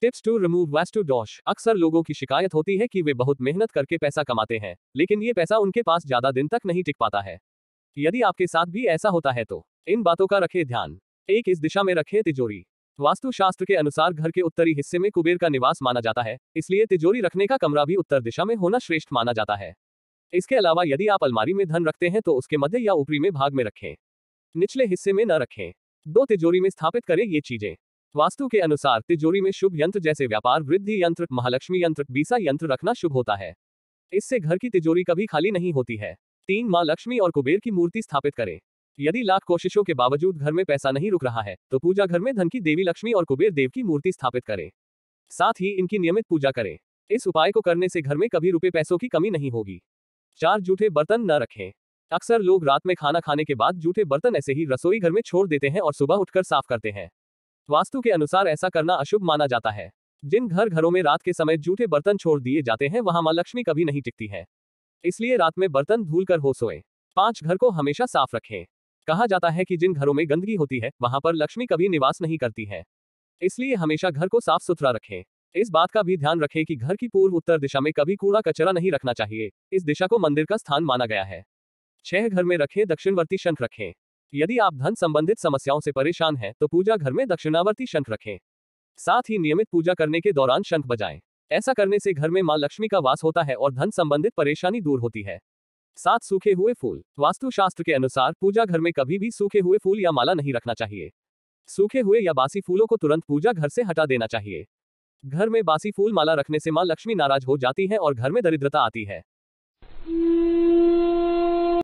tips to remove Vastu dosh अक्सर लोगों की शिकायत होती है कि वे बहुत मेहनत करके पैसा कमाते हैं लेकिन ये पैसा उनके पास ज्यादा दिन तक नहीं टिक पाता है यदि आपके साथ भी ऐसा होता है तो इन बातों का रखें ध्यान एक इस दिशा में रखें तिजोरी वास्तुशास्त्र के अनुसार घर के उत्तरी हिस्से में कुबेर का निवास माना जाता है इसलिए तिजोरी रखने का कमरा भी उत्तर दिशा में होना श्रेष्ठ माना जाता है इसके अलावा यदि आप अलमारी में धन रखते हैं तो उसके मध्य या ऊपरी में भाग में रखें निचले हिस्से में न रखें दो तिजोरी में स्थापित करें ये चीजें वास्तु के अनुसार तिजोरी में शुभ यंत्र जैसे व्यापार वृद्धि यंत्र महालक्ष्मी यंत्र बीसा यंत्र रखना शुभ होता है इससे घर की तिजोरी कभी खाली नहीं होती है तीन माँ लक्ष्मी और कुबेर की मूर्ति स्थापित करें यदि लाख कोशिशों के बावजूद घर में पैसा नहीं रुक रहा है तो पूजा घर में धन की देवी लक्ष्मी और कुबेर देव की मूर्ति स्थापित करें साथ ही इनकी नियमित पूजा करें इस उपाय को करने से घर में कभी रुपए पैसों की कमी नहीं होगी चार जूठे बर्तन न रखें अक्सर लोग रात में खाना खाने के बाद जूठे बर्तन ऐसे ही रसोई घर में छोड़ देते हैं और सुबह उठकर साफ करते हैं वास्तु के अनुसार ऐसा करना अशुभ माना जाता है जिन घर घरों में रात के समय जूठे बर्तन छोड़ दिए जाते हैं वहां माँ लक्ष्मी कभी नहीं टिकती है इसलिए रात में बर्तन धूल कर हो सोए पांच घर को हमेशा साफ रखें कहा जाता है कि जिन घरों में गंदगी होती है वहां पर लक्ष्मी कभी निवास नहीं करती है इसलिए हमेशा घर को साफ सुथरा रखें इस बात का भी ध्यान रखें कि घर की पूर्व उत्तर दिशा में कभी कूड़ा कचरा नहीं रखना चाहिए इस दिशा को मंदिर का स्थान माना गया है छह घर में रखें दक्षिणवर्ती शंख रखें यदि आप धन संबंधित समस्याओं से परेशान हैं तो पूजा घर में दक्षिणावर्ती शंख रखें साथ ही नियमित पूजा करने के दौरान शंख बजाएं ऐसा करने से घर में मां लक्ष्मी का वास होता है और धन संबंधित परेशानी दूर होती है साथ सूखे हुए फूल वास्तुशास्त्र के अनुसार पूजा घर में कभी भी सूखे हुए फूल या माला नहीं रखना चाहिए सूखे हुए या बासी फूलों को तुरंत पूजा घर से हटा देना चाहिए घर में बासी फूल माला रखने से मां लक्ष्मी नाराज हो जाती है और घर में दरिद्रता आती है